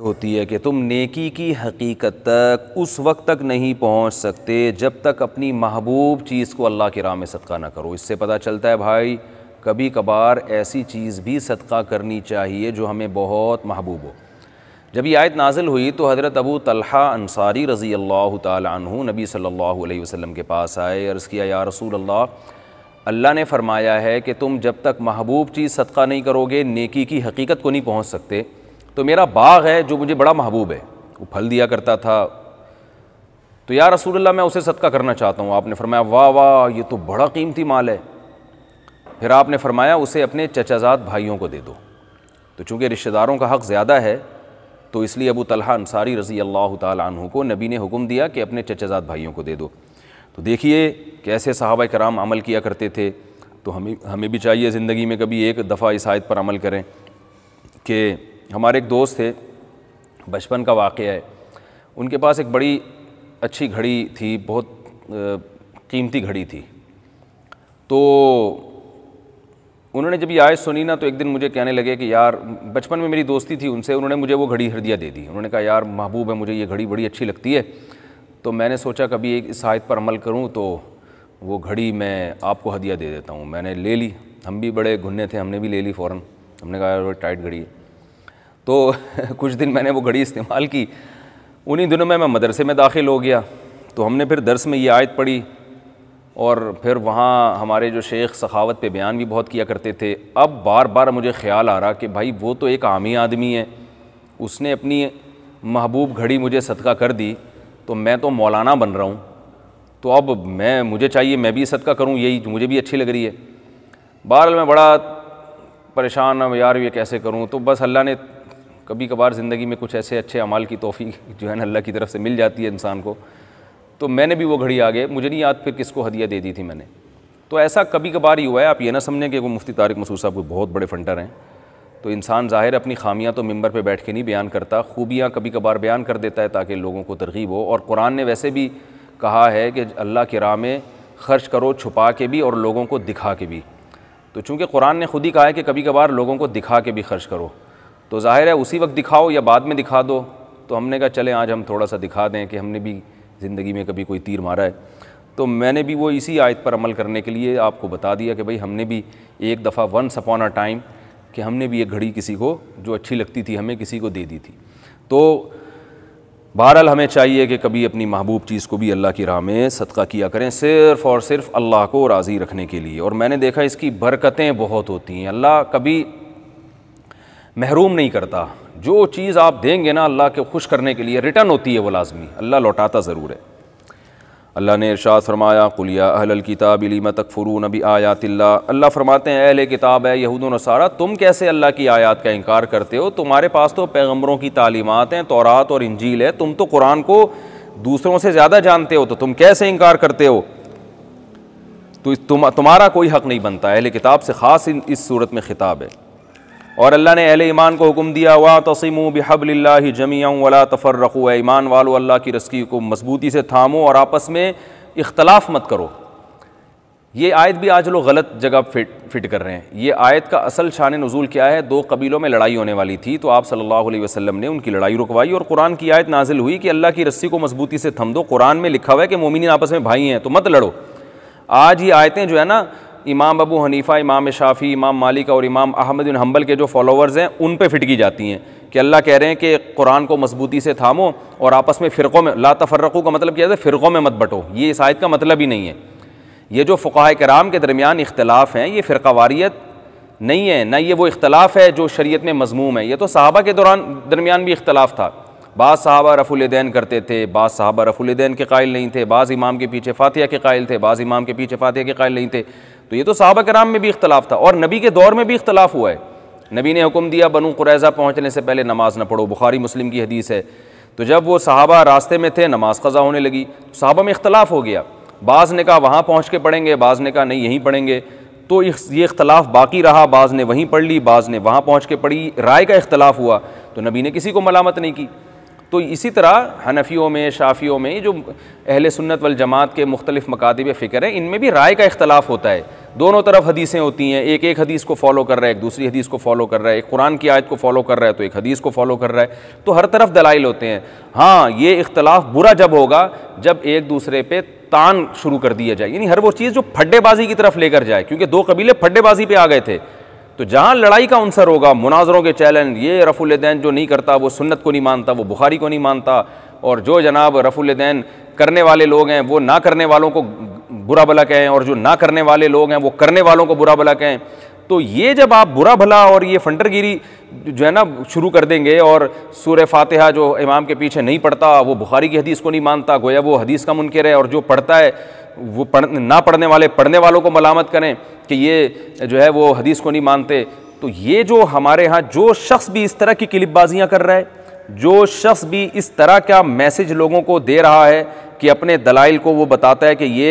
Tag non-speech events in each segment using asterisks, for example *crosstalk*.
होती है कि तुम नेकी की हकीकत तक उस वक्त तक नहीं पहुंच सकते जब तक अपनी महबूब चीज़ को अल्लाह के राह में सदका ना करो इससे पता चलता है भाई कभी कभार ऐसी चीज़ भी सदका करनी चाहिए जो हमें बहुत महबूब हो जब यह आयत नाजिल हुई तो हज़रत अबू तलहा अंसारी रज़ी अल्लाह तु नबी सल्लल्लाहु अलैहि वसल्लम के पास आए अर्ज़ किया या रसूल अल्लाह अल्लाह ने फरमाया है कि तुम जब तक महबूब चीज़ सदका नहीं करोगे नेकी की हकीकत को नहीं पहुँच सकते तो मेरा बाग है जो मुझे बड़ा महबूब है वो फल दिया करता था तो या रसूल अल्लाह मैं उसे सदका करना चाहता हूँ आपने फरमाया वाह वाह ये तो बड़ा कीमती माल है फिर आपने फरमाया उसे अपने चचाजात भाइयों को दे दो तो चूँकि रिश्तेदारों का हक़ ज़्यादा है तो इसलिए अबू तलहा अंसारी रज़ी अल्लाह तु को नबी ने हुक्म दिया कि अपने चचाजाद भाइयों को दे दो तो देखिए कैसे सहाबा कराम अमल किया करते थे तो हमें हमें भी चाहिए ज़िंदगी में कभी एक दफ़ा इस आयत पर अमल करें कि हमारे एक दोस्त थे बचपन का वाक़ है उनके पास एक बड़ी अच्छी घड़ी थी बहुत कीमती घड़ी थी तो उन्होंने जब ये आयत सुनी ना तो एक दिन मुझे कहने लगे कि यार बचपन में मेरी दोस्ती थी उनसे उन्होंने मुझे वो घड़ी हदिया दे दी उन्होंने कहा यार महबूब है मुझे ये घड़ी बड़ी अच्छी लगती है तो मैंने सोचा कभी एक इस आयत पर अमल करूँ तो वो घड़ी मैं आपको हदिया दे देता हूँ मैंने ले ली हम भी बड़े घुन्ने थे हमने भी ले ली फ़ौर हमने कहा यार टाइट घड़ी है तो *laughs* कुछ दिन मैंने वो घड़ी इस्तेमाल की उन्हीं दिनों में मैं मदरसे में दाखिल हो गया तो हमने फिर दर्स में ये आयत पढ़ी और फिर वहाँ हमारे जो शेख सखावत पे बयान भी बहुत किया करते थे अब बार बार मुझे ख्याल आ रहा कि भाई वो तो एक आमी आदमी है उसने अपनी महबूब घड़ी मुझे सदका कर दी तो मैं तो मौलाना बन रहा हूँ तो अब मैं मुझे चाहिए मैं भी सदका करूँ यही मुझे भी अच्छी लग रही है बहरहाल मैं बड़ा परेशान हूँ यार ये कैसे करूँ तो बस अल्लाह ने कभी कभार ज़िंदगी में कुछ ऐसे अच्छे अमाल की तोफ़ी जो है ना अल्लाह की तरफ से मिल जाती है इंसान को तो मैंने भी वो घड़ी आगे मुझे नहीं याद फिर किसको हदिया दे दी थी मैंने तो ऐसा कभी कभार ही हुआ है आप ये ना समझें कि वो मुफ्ती तारिक मसूद साहब कोई बहुत बड़े फंटर हैं तो इंसान ज़ाहिर अपनी खामियां तो मंबर पे बैठ के नहीं बयान करता खूबियां कभी कभार बयान कर देता है ताकि लोगों को तरगीब हो और कुरान ने वैसे भी कहा है कि अल्लाह के राह में खर्च करो छुपा के भी और लोगों को दिखा के भी तो चूँकि कुरान ने खुद ही कहा है कि कभी कभार लोगों को दिखा के भी खर्च करो तो ज़ाहिर है उसी वक्त दिखाओ या बाद में दिखा दो तो हमने कहा चले आज हम थोड़ा सा दिखा दें कि हमने भी ज़िंदगी में कभी कोई तीर मारा है तो मैंने भी वो इसी आयत पर अमल करने के लिए आपको बता दिया कि भाई हमने भी एक दफ़ा वंस अपॉन अ टाइम कि हमने भी एक घड़ी किसी को जो अच्छी लगती थी हमें किसी को दे दी थी तो बहरहाल हमें चाहिए कि कभी अपनी महबूब चीज़ को भी अल्लाह की राह में सदका किया करें सिर्फ़ और सिर्फ अल्लाह को राज़ी रखने के लिए और मैंने देखा इसकी बरकतें बहुत होती हैं अल्लाह कभी महरूम नहीं करता जो चीज़ आप देंगे ना अल्लाह के खुश करने के लिए रिटर्न होती है वो लाजमी अल्लाह लौटाता ज़रूर है अल्लाह ने इरशाद फरमाया कुलिया अहल किताब इलीम तकफरू नबी आयात अल्लाह फरमाते हैं अहल किताब है यहूद नसारा तुम कैसे अल्लाह की आयात का इनकार करते हो तुम्हारे पास तो पैगम्बरों की तालीमत हैं तोरात और इंजील है तुम तो कुरान को दूसरों से ज़्यादा जानते हो तो तुम कैसे इनकार करते हो तो तुम तुम्हारा कोई हक़ नहीं बनता अहल किताब से ख़ास इस सूरत में ख़िताब है और अल्लाह ने अहल ईमान को हुक्म दिया वा तसीम बहबल्ला जमिया वला तफ़रकू ईमान वालो अल्लाह की रस्की को मजबूती से थामो और आपस में इख्तलाफ मत करो ये आयत भी आज लोग गलत जगह फिट फिट कर रहे हैं ये आयत का असल शान नज़ुल क्या है दो कबीलों में लड़ाई होने वाली थी तो आप सल्लल्लाहु अलैहि वसल्लम ने उनकी लड़ाई रुकवाई और कुरान की आयत नाजिल हुई कि अल्लाह की रस्सी को मजबूती से थम दो कुरान में लिखा हुआ है कि मोमिन आपस में भाई हैं तो मत लड़ो आज ये आयतें जो है ना इमाम अबू हनीफ़ा इमाम शाफ़ी इमाम मालिक और इमाम अहमद बिन हम्बल के जो फॉलोवर्स हैं उन पर फिट की जाती हैं कि अल्लाह कह रहे हैं कि कुरान को मजबूती से थामो और आपस में फ़िरक़ों में ला तफरक़ों का मतलब क्या है फ़िरक़ों में मत बटो ये इस आयत का मतलब ही नहीं है ये जो फ़ाह कराम के दरमियान इख्तलाफ़ हैं ये फ़िरवारीत नहीं है ना ये वो इख्तलाफ है जो शरीयत में मजमूम है ये तो साहबा के दौरान दरमियान भी इख्तलाफ था बाज़ साहबा रफ़ुलदैन करते थे बाज़ साहबा रफ़ुलदैन के कायल नहीं थे बाज़ इमाम के पीछे फातिया के कायल थे बाज़ इमाम के पीछे फातिया के कायल नहीं थे तो ये तो साहबा कराम में भी इख्तलाफ था और नबी के दौर में भी इख्तलाफ हुआ है नबी ने हुक्म दिया बनु कुरैज़ा पहुँचने से पहले नमाज न पढ़ो बुखारी मुस्लिम की हदीस है तो जब वो साहबा रास्ते में थे नमाज कज़ा होने लगी तो साहबा में इख्तलाफ हो गया बाज़ ने कहा वहाँ पहुँच के पढ़ेंगे बाज़ ने कहा नहीं यहीं पढ़ेंगे तो ये इख्तलाफ बाकी रहा बाज़ ने वहीं पढ़ ली बाज़ ने वहाँ पहुँच के पढ़ी राय का इख्तलाफ हुआ तो नबी ने किसी को मलामत नहीं की तो इसी तरह हनफियों में शाफियों में जो अहल सुन्नत वल जमात के मुख्तलिफ मकातब फ़िक्र हैं इनमें भी राय का इख्तलाफ होता है दोनों तरफ हदीसें होती हैं एक एक हदीस को फॉलो कर रहा है एक दूसरी हदीस को फॉलो कर रहा है एक कुरान की आयत को फॉलो कर रहा है तो एक हदीस को फॉलो कर रहा है तो हर तरफ दलाइल होते हैं हाँ ये इख्तलाफ बुरा जब होगा जब एक दूसरे पर तान शुरू कर दिया जाए यानी हर वो चीज़ जो फड्डेबाजी की तरफ लेकर जाए क्योंकि दो कबीले फड्डेबाजी पर आ गए थे तो जहाँ लड़ाई का अंसर होगा मुनाजरों के चैलेंज ये रफ़ुलदैन जो नहीं करता वो सुन्नत को नहीं मानता वो बुखारी को नहीं मानता और जो जनाब रफ़ुलदैन करने वाले लोग हैं वो ना करने वालों को बुरा भला कहें और जो ना करने वाले लोग हैं वो करने वालों को बुरा भला कहें तो ये जब आप बुरा भला और ये फंडरगिरी जो है ना शुरू कर देंगे और सूर फातिहा जो इमाम के पीछे नहीं पढ़ता वो बुखारी की हदीस को नहीं मानता गोया वो हदीस का मुनकर है और जो पढ़ता है वो पढ़ ना पढ़ने वाले पढ़ने वालों को मलामत करें कि ये जो है वो हदीस को नहीं मानते तो ये जो हमारे यहाँ जो शख्स भी इस तरह की क्लिपबाजियाँ कर रहा है जो शख्स भी इस तरह का मैसेज लोगों को दे रहा है कि अपने दलाइल को वो बताता है कि ये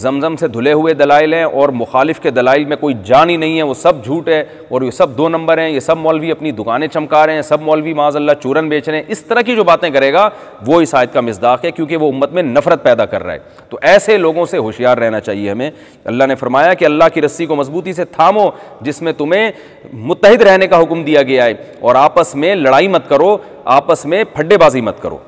जमज़म से धुले हुए दलाइल हैं और मुखालिफ के दलाइल में कोई जान ही नहीं है वो सब झूठ है और ये सब दो नंबर हैं ये सब मौलवी अपनी दुकानें चमका रहे हैं सब मौलवी माजल्ला चूरन बेच रहे हैं इस तरह की जो बातें करेगा वो इस आयत का मजदाक है क्योंकि वो उम्मत में नफरत पैदा कर रहा है तो ऐसे लोगों से होशियार रहना चाहिए हमें अल्लाह ने फरमाया कि अल्लाह की रस्सी को मजबूती से थामो जिसमें तुम्हें मुतहद रहने का हुक्म दिया गया है और आपस में लड़ाई मत करो आपस में फड्डेबाजी मत करो